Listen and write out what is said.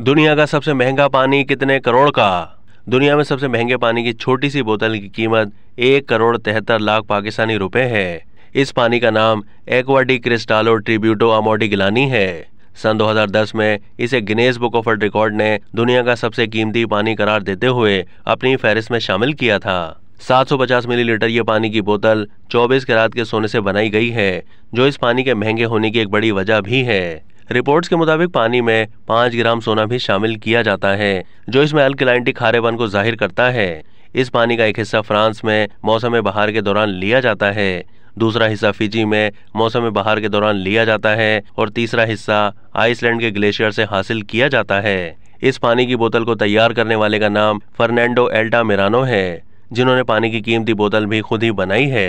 दुनिया का सबसे महंगा पानी कितने करोड़ का दुनिया में सबसे महंगे पानी की छोटी सी बोतल की कीमत एक करोड़ तिहत्तर लाख पाकिस्तानी रुपए है इस पानी का नाम एक्वाडी क्रिस्टालो ट्रिब्यूटो अमोडी गिलानी है सन 2010 में इसे Guinness book of world record ने दुनिया का सबसे कीमती पानी करार देते हुए अपनी फहरिस्त में शामिल किया था 750 मिलीलीटर ये पानी की बोतल 24 कैरात के सोने से बनाई गई है जो इस पानी के महंगे होने की एक बड़ी वजह भी है रिपोर्ट्स के मुताबिक पानी में पाँच ग्राम सोना भी शामिल किया जाता है जो इसमें अल्कलाइंटी खारेपन को जाहिर करता है इस पानी का एक हिस्सा फ्रांस में मौसम बहार के दौरान लिया जाता है दूसरा हिस्सा फिजी में मौसम बहार के दौरान लिया जाता है और तीसरा हिस्सा आइसलैंड के ग्लेशियर से हासिल किया जाता है इस पानी की बोतल को तैयार करने वाले का नाम फर्नैंडो एल्टा मिरानो है जिन्होंने पानी की कीमती बोतल भी खुद ही बनाई है